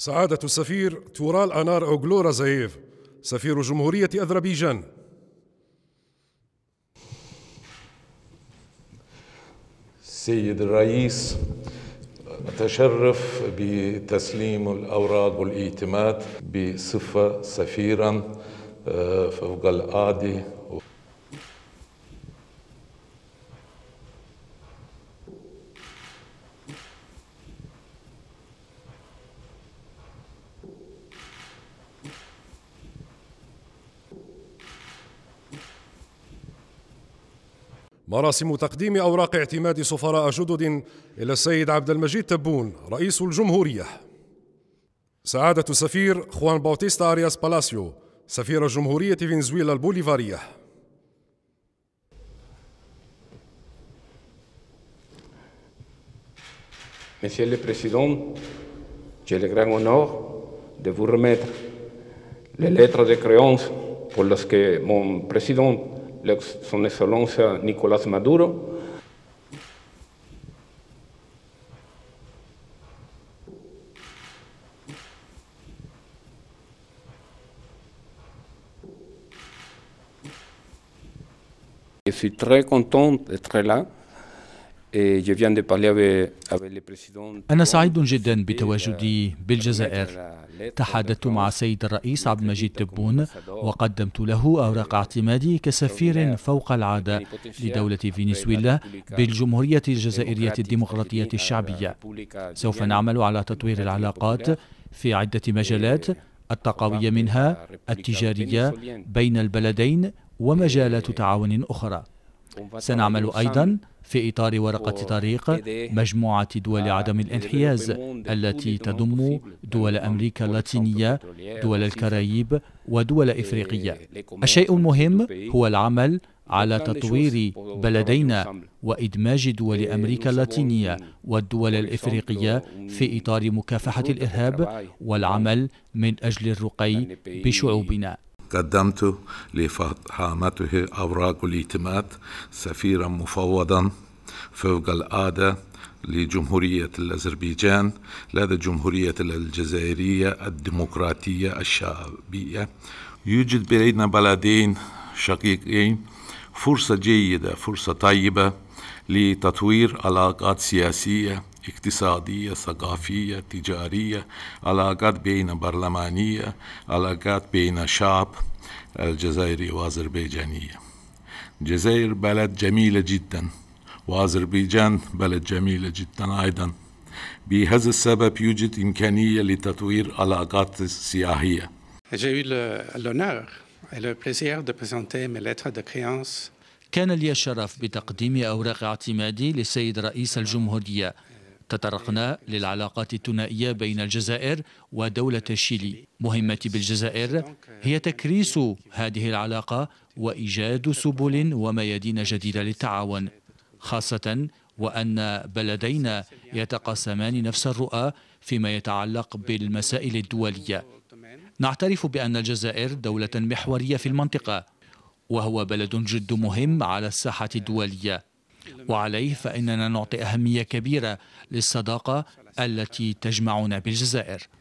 سعادة السفير تورال أنار أوغلورا زايف سفير جمهورية أذربيجان سيد الرئيس أتشرف بتسليم الأوراق والإيتمات بصفة سفيرا آه، فوق العادة مراسم تقديم أوراق اعتماد سفراء جدد إلى السيد عبد المجيد تبون رئيس الجمهورية سعادة السفير خوان باوتيستا أرياس بالاسيو سفير جمهوريه فنزويلا البوليفارية Monsieur le Président, j'ai le grand honneur de vous remettre les lettres de créance pour lorsque mon président son Excellence Nicolas Maduro. Je suis très content d'être là إيه، أنا سعيد جدا بتواجدي euh, بالجزائر تحدثت مع السيد الرئيس عبد المجيد تبون وقدمت له أوراق اعتمادي euh, كسفير فوق العادة لدولة فنزويلا بالجمهورية الجزائرية الديمقراطية الشعبية سوف نعمل على تطوير العلاقات في عدة مجالات euh, التقوية منها التجارية بين البلدين ومجالات تعاون أخرى سنعمل أيضا في إطار ورقة طريق مجموعة دول آه، عدم الانحياز التي تضم دول أمريكا اللاتينية دول الكاريب ودول إيه، إفريقية إيه، إيه، الشيء المهم هو العمل على تطوير بلدينا وإدماج دول أمريكا اللاتينية والدول الإفريقية في إطار مكافحة الإرهاب والعمل أيوه. من أجل الرقي يعني بشعوبنا قدمت لفحامته أوراق الاعتماد سفيرا مفوضا فوق العادة لجمهورية الأذربيجان لدى جمهورية الجزائرية الديمقراطية الشعبية يوجد بين بلدين شقيقين فرصة جيدة فرصة طيبة لتطوير علاقات سياسية اقتصادية ثقافية تجارية علاقات بين برلمانية علاقات بين شعب الجزائري وأذربيجانية الجزائر بلد جميلة جدا وأذربيجان بلد جميلة جدا أيضا بهذا السبب يوجد إمكانية لتطوير علاقات سياحية كان لي الشرف بتقديم أوراق اعتمادي للسيد رئيس الجمهورية تطرقنا للعلاقات الثنائية بين الجزائر ودولة الشيلي مهمتي بالجزائر هي تكريس هذه العلاقة وإيجاد سبل وميادين جديدة للتعاون خاصة وأن بلدينا يتقاسمان نفس الرؤى فيما يتعلق بالمسائل الدولية نعترف بأن الجزائر دولة محورية في المنطقة وهو بلد جد مهم على الساحة الدولية وعليه فإننا نعطي أهمية كبيرة للصداقة التي تجمعنا بالجزائر